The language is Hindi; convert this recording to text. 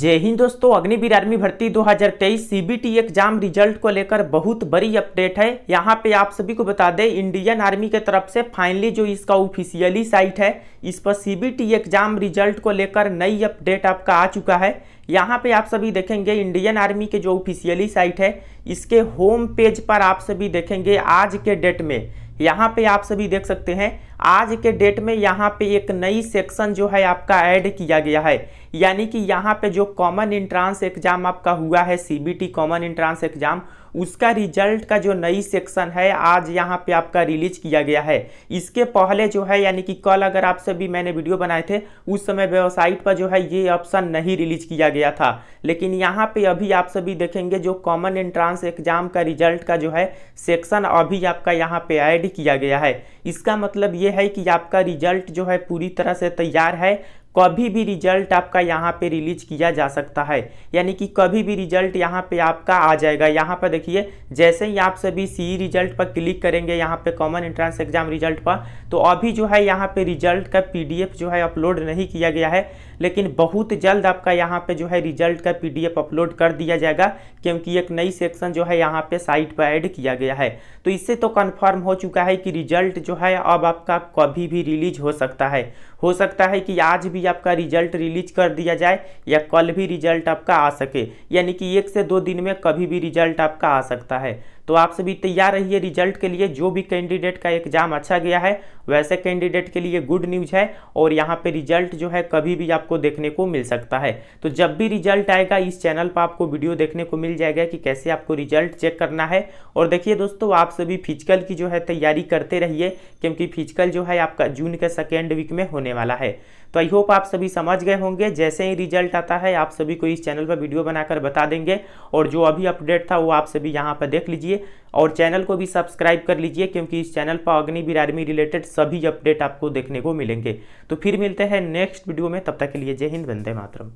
जय हिंद दोस्तों अग्निवीर आर्मी भर्ती 2023 सीबीटी एग्जाम रिजल्ट को लेकर बहुत बड़ी अपडेट है यहाँ पे आप सभी को बता दें इंडियन आर्मी के तरफ से फाइनली जो इसका ऑफिशियली साइट है इस पर सीबीटी एग्जाम रिजल्ट को लेकर नई अपडेट आपका आ चुका है यहाँ पे आप सभी देखेंगे इंडियन आर्मी के जो ऑफिशियली साइट है इसके होम पेज पर आप सभी देखेंगे आज के डेट में यहाँ पे आप सभी देख सकते हैं आज के डेट में यहाँ पे एक नई सेक्शन जो है आपका ऐड किया गया है यानी कि यहाँ पे जो कॉमन इंट्रांस एग्जाम आपका हुआ है सी कॉमन इंट्रांस एग्जाम उसका रिजल्ट का जो नई सेक्शन है आज यहाँ पे आपका रिलीज किया गया है इसके पहले जो है यानी कि कल अगर आप सभी मैंने वीडियो बनाए थे उस समय वेबसाइट पर जो है ये ऑप्शन नहीं रिलीज किया गया था लेकिन यहाँ पे अभी आप सभी देखेंगे जो कॉमन एंट्रांस एग्जाम का रिजल्ट का जो है सेक्शन अभी आपका यहाँ पे ऐड किया गया है इसका मतलब ये है कि आपका रिजल्ट जो है पूरी तरह से तैयार है कभी भी रिजल्ट आपका यहाँ पे रिलीज किया जा सकता है यानी कि कभी भी रिजल्ट यहाँ पे आपका आ जाएगा यहाँ पर देखिए जैसे ही आप सभी सी रिजल्ट पर क्लिक करेंगे यहाँ पे कॉमन एंट्रेंस एग्जाम रिजल्ट पर तो अभी जो है यहाँ पे रिजल्ट का पीडीएफ जो है अपलोड नहीं किया गया है लेकिन बहुत जल्द आपका यहाँ पे जो है रिजल्ट का पी अपलोड कर दिया जाएगा क्योंकि एक नई सेक्शन जो है यहाँ पे साइट पर ऐड किया गया है तो इससे तो कन्फर्म हो चुका है कि रिजल्ट जो है अब आपका कभी भी रिलीज हो सकता है हो सकता है कि आज भी भी आपका रिजल्ट रिलीज कर दिया जाए या कल भी रिजल्ट आपका आ सके यानी कि एक से दो दिन में कभी भी रिजल्ट आपका आ सकता है तो आप सभी तैयार रहिए रिजल्ट के लिए जो भी कैंडिडेट का एग्जाम अच्छा गया है वैसे कैंडिडेट के लिए गुड न्यूज है और यहाँ पे रिजल्ट जो है कभी भी आपको देखने को मिल सकता है तो जब भी रिजल्ट आएगा इस चैनल पर आपको वीडियो देखने को मिल जाएगा कि कैसे आपको रिजल्ट चेक करना है और देखिए दोस्तों आप सभी फिजिकल की जो है तैयारी करते रहिए क्योंकि फिजिकल जो है आपका जून के सेकेंड वीक में होने वाला है तो आई होप आप सभी समझ गए होंगे जैसे ही रिजल्ट आता है आप सभी को इस चैनल पर वीडियो बनाकर बता देंगे और जो अभी अपडेट था वो आप सभी यहाँ पर देख लीजिए लीजिए और चैनल को भी सब्सक्राइब कर लीजिए क्योंकि इस चैनल पर अग्निवीर आर्मी रिलेटेड सभी अपडेट आपको देखने को मिलेंगे तो फिर मिलते हैं नेक्स्ट वीडियो में तब तक के लिए जय हिंद वंदे मातरम